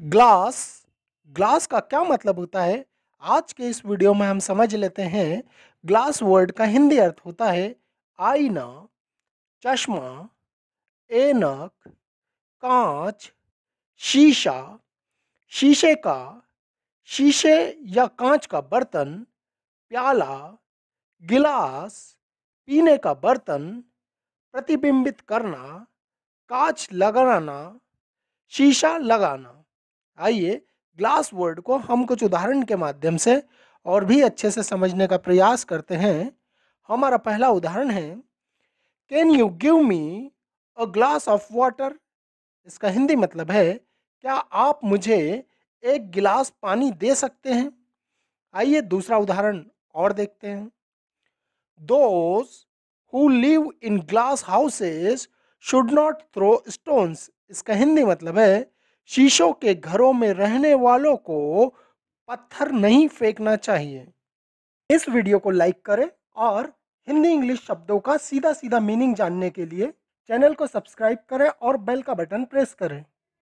glass glass का क्या मतलब होता है आज के इस वीडियो में हम समझ लेते हैं ग्लास वर्ड का हिंदी अर्थ होता है आईना चश्मा एनक कांच शीशा शीशे का शीशे या कांच का बर्तन प्याला गिलास पीने का बर्तन प्रतिबिंबित करना कांच लगाना शीशा लगाना आइए ग्लास वर्ड को हम कुछ उदाहरण के माध्यम से और भी अच्छे से समझने का प्रयास करते हैं हमारा पहला उदाहरण है can you give me a glass of water इसका हिंदी मतलब है क्या आप मुझे एक गिलास पानी दे सकते हैं आइए दूसरा उदाहरण और देखते हैं those who live in glass houses should not throw stones इसका हिंदी मतलब है शीशों के घरों में रहने वालों को पत्थर नहीं फेंकना चाहिए इस वीडियो को लाइक करें और हिंदी इंग्लिश शब्दों का सीधा सीधा मीनिंग जानने के लिए चैनल को सब्सक्राइब करें और बेल का बटन प्रेस करें